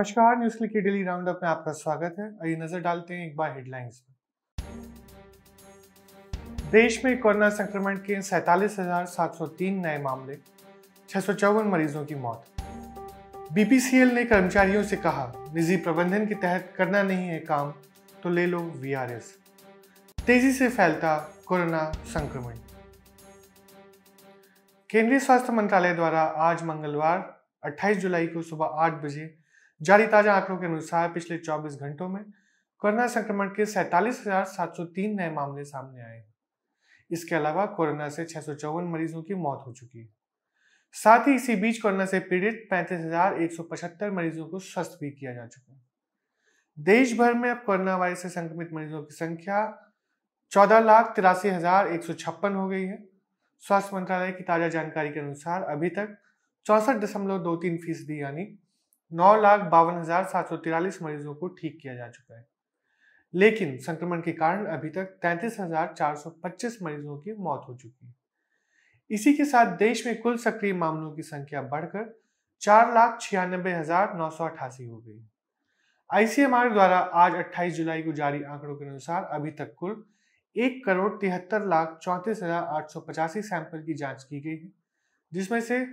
नमस्कार न्यूज क्लिक की daily round up में आपका स्वागत है आइए नजर डालते हैं एक बार हेडलाइंस पर देश में कोरोना संक्रमण के सैतालीस नए मामले छह मरीजों की मौत बीपीसीएल ने कर्मचारियों से कहा निजी प्रबंधन के तहत करना नहीं है काम तो ले लो वी तेजी से फैलता कोरोना संक्रमण केंद्रीय स्वास्थ्य मंत्रालय द्वारा आज मंगलवार 28 जुलाई को सुबह 8 बजे जारी ताजा आंकड़ों के अनुसार पिछले 24 घंटों में कोरोना संक्रमण के सैतालीस नए मामले सामने आए इसके अलावा कोरोना से छह मरीजों की मौत हो चुकी है साथ ही इसी बीच कोरोना से पीड़ित पैंतीस मरीजों को स्वस्थ भी किया जा चुका है देश भर में अब कोरोना वायरस से संक्रमित मरीजों की संख्या चौदह लाख तिरासी हजार एक सौ छप्पन हो गई है स्वास्थ्य मंत्रालय की ताजा जानकारी के अनुसार अभी तक चौसठ दशमलव दो तीन फीसदी यानी नौ लाख बावन हजार सात सौ तिरालीस मरीजों को ठीक किया जा चुका है लेकिन संक्रमण के कारण अभी तक तैंतीस हजार चार सौ पच्चीस मरीजों की मौत हो चुकी है इसी के साथ देश में कुल सक्रिय मामलों की संख्या बढ़कर चार लाख छियानबे हजार नौ सौ अठासी हो गई आईसीएमआर द्वारा आज 28 जुलाई को जारी आंकड़ों के अनुसार अभी तक कुल एक करोड़ तिहत्तर लाख चौंतीस हजार आठ सौ पचासी सैंपल की जांच की गई है जिसमें से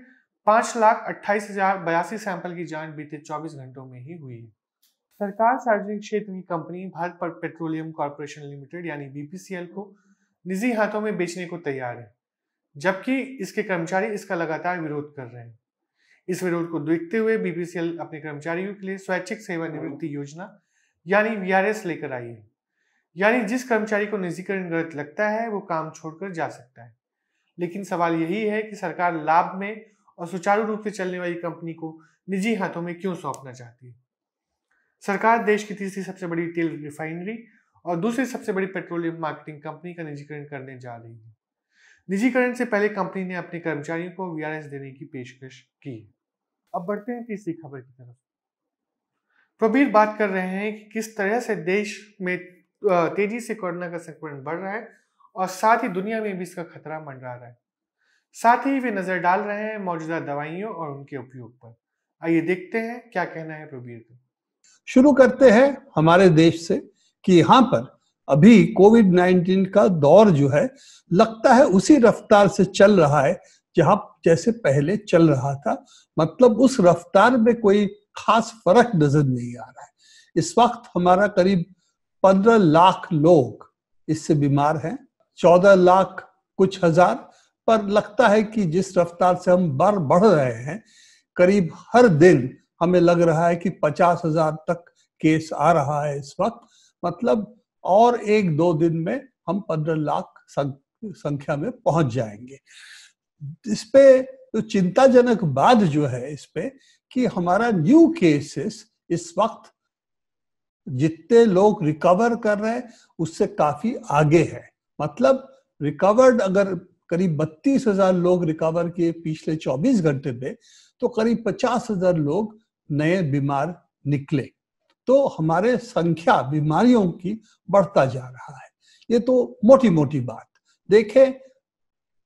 पांच लाख अट्ठाईस हजार बयासी सैंपल की जांच बीते 24 घंटों में ही हुई सरकार सार्वजनिक क्षेत्र की कंपनी भारत पर पेट्रोलियम कॉरपोरेशन लिमिटेड यानी बीपीसीएल को निजी हाथों में बेचने को तैयार है जबकि इसके कर्मचारी इसका लगातार विरोध कर रहे हैं इस विरोध को देखते हुए बीपीसीएल अपने कर्मचारियों के लिए स्वैच्छिक सेवानिवृत्ति योजना यानी वी लेकर आई है यानी जिस कर्मचारी को निजीकरण गलत लगता है वो काम छोड़कर जा सकता है लेकिन सवाल यही है कि सरकार लाभ में और सुचारू रूप से चलने वाली कंपनी को निजी हाथों में क्यों सौंपना चाहती है सरकार देश की तीसरी सबसे बड़ी तेल रिफाइनरी और दूसरी सबसे बड़ी पेट्रोलियम मार्केटिंग कंपनी का निजीकरण करने जा रही है निजीकरण से पहले कंपनी ने अपने कर्मचारियों को वीआरएस देने की पेशकश की अब बढ़ते हैं तीसरी खबर की तरफ प्रबीर बात कर रहे हैं कि किस तरह से देश में तेजी से कोरोना का संक्रमण बढ़ रहा है और साथ ही दुनिया में भी इसका खतरा मंडरा रहा है साथ ही वे नजर डाल रहे हैं मौजूदा दवाइयों और उनके उपयोग पर आइए देखते हैं क्या कहना है प्रबीर को शुरू करते हैं हमारे देश से कि यहाँ पर अभी कोविड 19 का दौर जो है लगता है उसी रफ्तार से चल रहा है जहां जैसे पहले चल रहा था मतलब उस रफ्तार में कोई खास फर्क नजर नहीं आ रहा है इस वक्त हमारा करीब पंद्रह लाख लोग इससे बीमार हैं चौदह लाख कुछ हजार पर लगता है कि जिस रफ्तार से हम बार बढ़ रहे हैं करीब हर दिन हमें लग रहा है कि पचास हजार तक केस आ रहा है इस वक्त मतलब और एक दो दिन में हम पंद्रह लाख संख्या में पहुंच जाएंगे इस पे तो चिंताजनक बात जो है इस पे कि हमारा न्यू केसेस इस वक्त जितने लोग रिकवर कर रहे हैं उससे काफी आगे है मतलब रिकवर्ड अगर करीब बत्तीस हजार लोग रिकवर किए पिछले 24 घंटे में तो करीब पचास हजार लोग नए बीमार निकले तो हमारे संख्या बीमारियों की बढ़ता जा रहा है ये तो मोटी मोटी बात देखें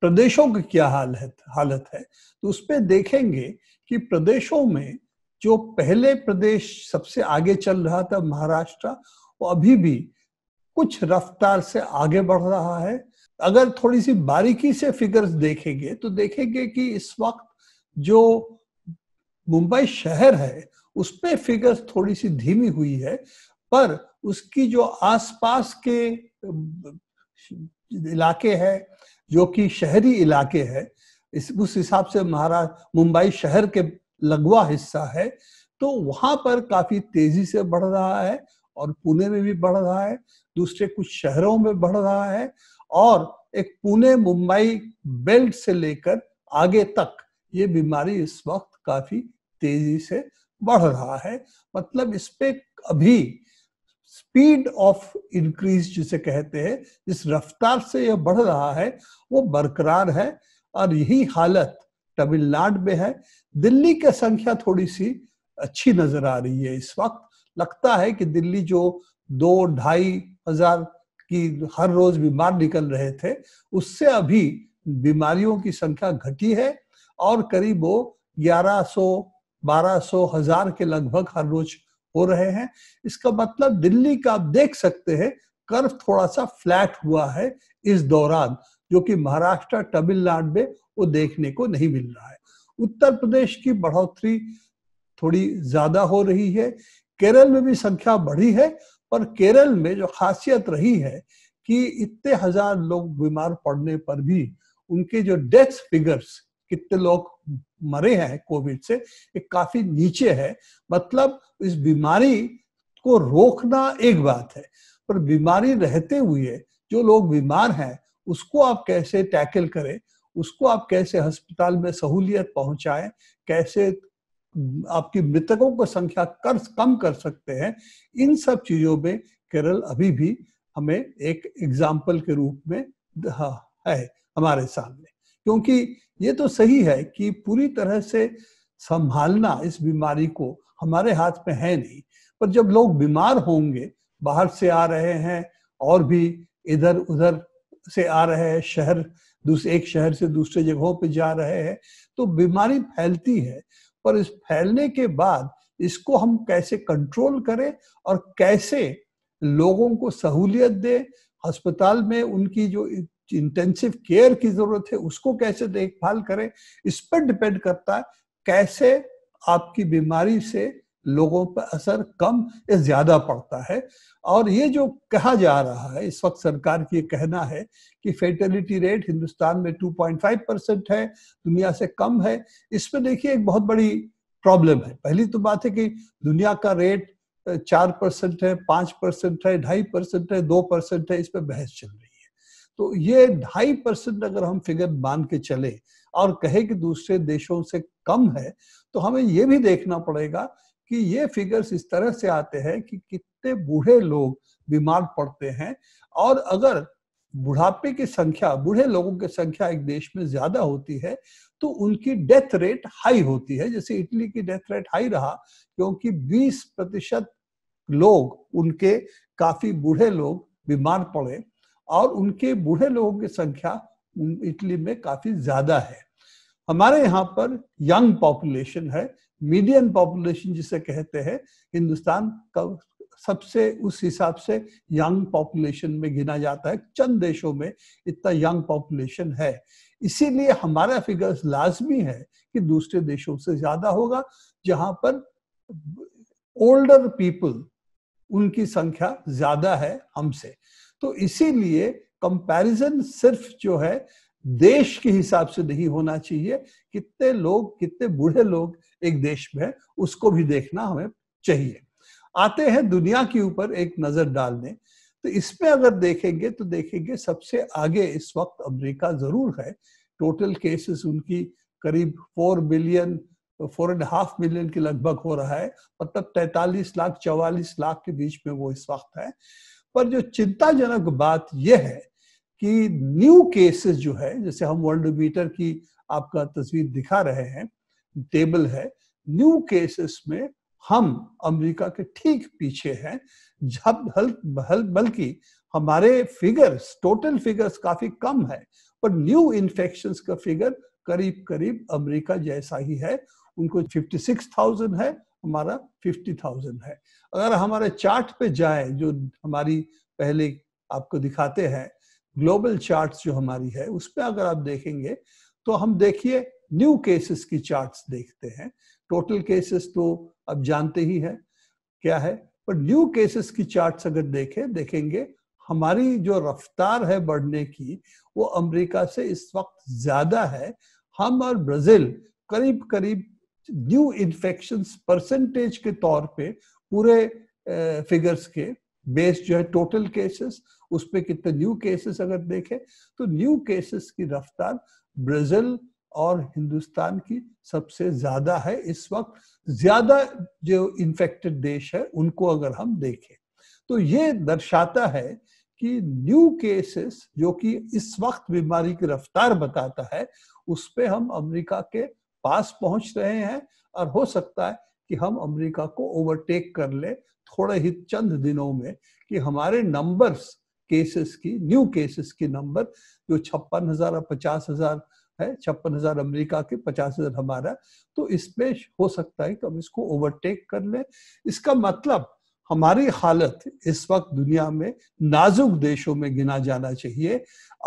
प्रदेशों की क्या हाल है हालत है तो उसमें देखेंगे कि प्रदेशों में जो पहले प्रदेश सबसे आगे चल रहा था महाराष्ट्र वो अभी भी कुछ रफ्तार से आगे बढ़ रहा है अगर थोड़ी सी बारीकी से फिगर्स देखेंगे तो देखेंगे कि इस वक्त जो मुंबई शहर है उसमें फिगर्स थोड़ी सी धीमी हुई है पर उसकी जो आसपास के इलाके हैं जो कि शहरी इलाके हैं इस उस हिसाब से महाराष्ट्र मुंबई शहर के लगवा हिस्सा है तो वहां पर काफी तेजी से बढ़ रहा है और पुणे में भी बढ़ रहा है दूसरे कुछ शहरों में बढ़ रहा है और एक पुणे मुंबई बेल्ट से लेकर आगे तक ये बीमारी इस वक्त काफी तेजी से बढ़ रहा है मतलब इस पे अभी स्पीड ऑफ इंक्रीज जिसे कहते हैं जिस रफ्तार से यह बढ़ रहा है वो बरकरार है और यही हालत तमिलनाडु में है दिल्ली की संख्या थोड़ी सी अच्छी नजर आ रही है इस वक्त लगता है कि दिल्ली जो दो ढाई हजार कि हर रोज बीमार निकल रहे थे उससे अभी बीमारियों की संख्या घटी है और करीब वो ग्यारह बारह सो हजार के लगभग हर रोज हो रहे हैं इसका मतलब दिल्ली का आप देख सकते हैं कर्व थोड़ा सा फ्लैट हुआ है इस दौरान जो कि महाराष्ट्र तमिलनाडु में वो देखने को नहीं मिल रहा है उत्तर प्रदेश की बढ़ोतरी थोड़ी ज्यादा हो रही है केरल में भी संख्या बढ़ी है पर केरल में जो खासियत रही है कि इतने हजार लोग बीमार पड़ने पर भी उनके जो डेथ फिगर्स कितने लोग मरे हैं कोविड से एक काफी नीचे है मतलब इस बीमारी को रोकना एक बात है पर बीमारी रहते हुए जो लोग बीमार हैं उसको आप कैसे टैकल करें उसको आप कैसे अस्पताल में सहूलियत पहुंचाएं कैसे आपकी मृतकों को संख्या कर कम कर सकते हैं इन सब चीजों में केरल अभी भी हमें एक एग्जाम्पल के रूप में है हमारे सामने क्योंकि ये तो सही है कि पूरी तरह से संभालना इस बीमारी को हमारे हाथ में है नहीं पर जब लोग बीमार होंगे बाहर से आ रहे हैं और भी इधर उधर से आ रहे हैं शहर दूसरे एक शहर से दूसरे जगहों पर जा रहे हैं तो बीमारी फैलती है पर इस फैलने के बाद इसको हम कैसे कंट्रोल करें और कैसे लोगों को सहूलियत दें अस्पताल में उनकी जो इंटेंसिव केयर की जरूरत है उसको कैसे देखभाल करें इस पर डिपेंड करता है कैसे आपकी बीमारी से लोगों पर असर कम या ज्यादा पड़ता है और ये जो कहा जा रहा है इस वक्त सरकार की कहना है कि फेटलिटी रेट हिंदुस्तान में 2.5 परसेंट है दुनिया से कम है इसमें देखिए एक बहुत बड़ी प्रॉब्लम है पहली तो बात है कि दुनिया का रेट चार परसेंट है पांच परसेंट है ढाई परसेंट है दो परसेंट है इस पर बहस चल रही है तो ये ढाई परसेंट अगर हम फिगर मान के चले और कहे कि दूसरे देशों से कम है तो हमें ये भी देखना पड़ेगा कि ये फिगर्स इस तरह से आते हैं कि कितने बूढ़े लोग बीमार पड़ते हैं और अगर बुढ़ापे की संख्या बूढ़े लोगों की संख्या एक देश में ज्यादा होती है तो उनकी डेथ रेट हाई होती है जैसे इटली की डेथ रेट हाई रहा क्योंकि 20 प्रतिशत लोग उनके काफी बूढ़े लोग बीमार पड़े और उनके बूढ़े लोगों की संख्या इटली में काफी ज्यादा है हमारे यहाँ पर यंग पॉपुलेशन है मीडियन पॉपुलेशन जिसे कहते हैं हिंदुस्तान का सबसे उस हिसाब से यंग पॉपुलेशन में गिना जाता है चंद देशों में इतना यंग पॉपुलेशन है इसीलिए हमारा फिगर्स लाजमी है कि दूसरे देशों से ज्यादा होगा जहां पर ओल्डर पीपल उनकी संख्या ज्यादा है हमसे तो इसीलिए कंपैरिजन सिर्फ जो है देश के हिसाब से नहीं होना चाहिए कितने लोग कितने बूढ़े लोग एक देश में उसको भी देखना हमें चाहिए आते हैं दुनिया के ऊपर एक नजर डालने तो इसमें अगर देखेंगे तो देखेंगे सबसे आगे इस वक्त अमेरिका जरूर है टोटल केसेस उनकी करीब four billion four and half million के लगभग हो रहा है मतलब तैतालीस लाख चौवालीस लाख के बीच में वो इस वक्त है पर जो चिंताजनक बात यह है कि न्यू केसेस जो है जैसे हम वर्ल्ड मीटर की आपका तस्वीर दिखा रहे हैं टेबल है न्यू केसेस में हम अमेरिका के ठीक पीछे हैं जब बल्कि हमारे फिगर्स टोटल फिगर्स काफी कम है पर न्यू इन्फेक्शन का फिगर करीब करीब अमेरिका जैसा ही है उनको 56,000 है हमारा 50,000 है अगर हमारे चार्ट पे जाए जो हमारी पहले आपको दिखाते हैं ग्लोबल चार्ट्स जो हमारी है उस पर अगर आप देखेंगे तो हम देखिए न्यू केसेस की चार्ट्स देखते हैं टोटल केसेस तो अब जानते ही है क्या है पर न्यू केसेस की चार्ट्स अगर देखें देखेंगे हमारी जो रफ्तार है बढ़ने की वो अमेरिका से इस वक्त ज्यादा है हम और ब्राजील करीब करीब न्यू इन्फेक्शन परसेंटेज के तौर पे पूरे फिगर्स के बेस्ड जो है टोटल केसेस उस पर कितने न्यू केसेस अगर देखें तो न्यू केसेस की रफ्तार ब्राजील और हिंदुस्तान की सबसे ज्यादा है इस वक्त ज्यादा जो इन्फेक्टेड देश है उनको अगर हम देखें तो ये दर्शाता है कि न्यू केसेस जो कि इस वक्त बीमारी की रफ्तार बताता है उस पर हम अमेरिका के पास पहुंच रहे हैं और हो सकता है कि हम अमेरिका को ओवरटेक कर ले थोड़े ही चंद दिनों में कि हमारे नंबर्स केसेस की न्यू केसेस की नंबर जो छप्पन हजार और पचास हजार है छप्पन हजार अमरीका के पचास हजार हमारा तो इसमें हो सकता है कि हम इसको ओवरटेक कर ले इसका मतलब हमारी हालत इस वक्त दुनिया में नाजुक देशों में गिना जाना चाहिए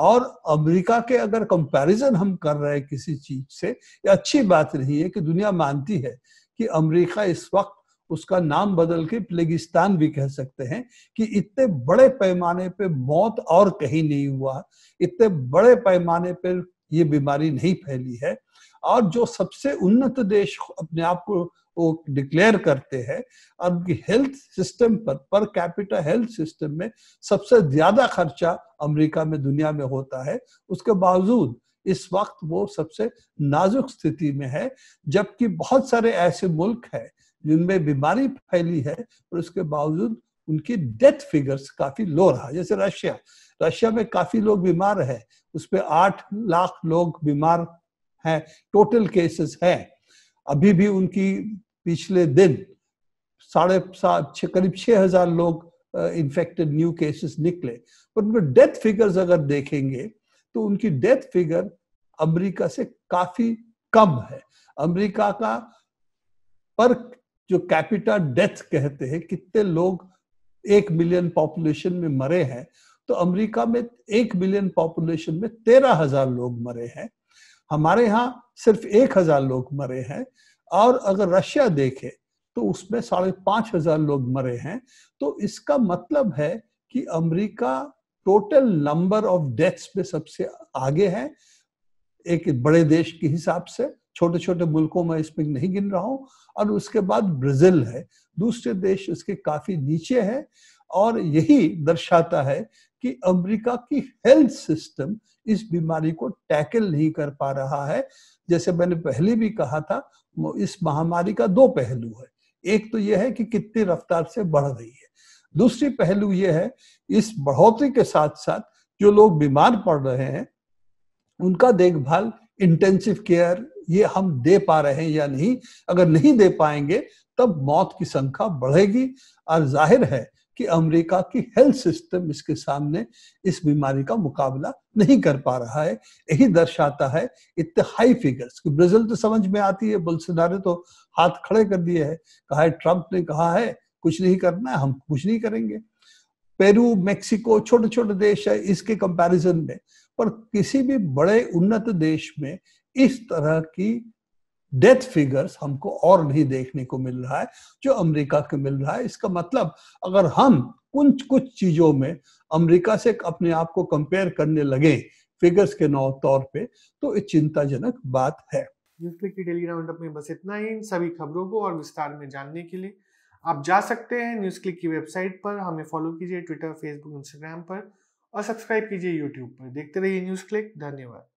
और अमेरिका के अगर कंपैरिजन हम कर रहे हैं किसी चीज से ये अच्छी बात नहीं है कि दुनिया मानती है कि अमेरिका इस वक्त उसका नाम बदल के प्लेगिस्तान भी कह सकते हैं कि इतने बड़े पैमाने पे मौत और कहीं नहीं हुआ इतने बड़े पैमाने पर ये बीमारी नहीं फैली है और जो सबसे उन्नत देश अपने आप को वो डिक्लेयर करते हैं अब हेल्थ सिस्टम पर पर कैपिटल हेल्थ सिस्टम में सबसे ज्यादा खर्चा अमेरिका में दुनिया में होता है उसके बावजूद इस वक्त वो सबसे नाजुक स्थिति में है जबकि बहुत सारे ऐसे मुल्क हैं जिनमें बीमारी फैली है और उसके बावजूद उनकी डेथ फिगर्स काफी लो रहा जैसे रशिया रशिया में काफी लोग बीमार है उसमें आठ लाख लोग बीमार हैं टोटल केसेस हैं अभी भी उनकी पिछले दिन साढ़े सात करीब छह हजार लोग इन्फेक्टेड न्यू केसेस निकले पर उनको डेथ फिगर्स अगर देखेंगे तो उनकी डेथ फिगर अमेरिका से काफी कम है अमेरिका का पर जो कैपिटल डेथ कहते हैं कितने लोग एक मिलियन पॉपुलेशन में मरे हैं तो अमेरिका में एक मिलियन पॉपुलेशन में तेरह हजार लोग मरे हैं हमारे यहाँ सिर्फ एक हजार लोग मरे हैं और अगर रशिया देखे तो उसमें साढ़े पांच हजार लोग मरे हैं तो इसका मतलब है कि America total number of deaths पे सबसे आगे है एक बड़े देश के हिसाब से छोटे छोटे मुल्कों में इसमें नहीं गिन रहा हूं और उसके बाद ब्राजील है दूसरे देश उसके काफी नीचे है और यही दर्शाता है कि अमेरिका की हेल्थ सिस्टम इस बीमारी को टैकल नहीं कर पा रहा है जैसे मैंने पहले भी कहा था इस महामारी का दो पहलू है एक तो यह है कि कितनी रफ्तार से बढ़ रही है दूसरी पहलू ये है इस बढ़ोतरी के साथ साथ जो लोग बीमार पड़ रहे हैं उनका देखभाल इंटेंसिव केयर ये हम दे पा रहे हैं या नहीं अगर नहीं दे पाएंगे तब मौत की संख्या बढ़ेगी और जाहिर है कि अमेरिका की हेल्थ सिस्टम इसके सामने इस बीमारी का मुकाबला नहीं कर पा रहा है यही दर्शाता है इतने हाई फिगर्स कि ब्राजील तो समझ में आती है बुलसनारे तो हाथ खड़े कर दिए है कहा है ट्रंप ने कहा है कुछ नहीं करना हम कुछ नहीं करेंगे पेरू मेक्सिको छोटे छोटे देश है इसके कंपैरिजन में पर किसी भी बड़े उन्नत देश में इस तरह की डेथ फिगर्स हमको और नहीं देखने को मिल रहा है जो अमेरिका के मिल रहा है इसका मतलब अगर हम कुछ कुछ चीजों में अमेरिका से अपने आप को कंपेयर करने लगे फिगर्स के नौ तौर पे तो ये चिंताजनक बात है न्यूज क्लिक की डेली राउंडअप में बस इतना ही सभी खबरों को और विस्तार में जानने के लिए आप जा सकते हैं न्यूज़ क्लिक की वेबसाइट पर हमें फॉलो कीजिए ट्विटर फेसबुक इंस्टाग्राम पर और सब्सक्राइब कीजिए यूट्यूब पर देखते रहिए न्यूज़ क्लिक धन्यवाद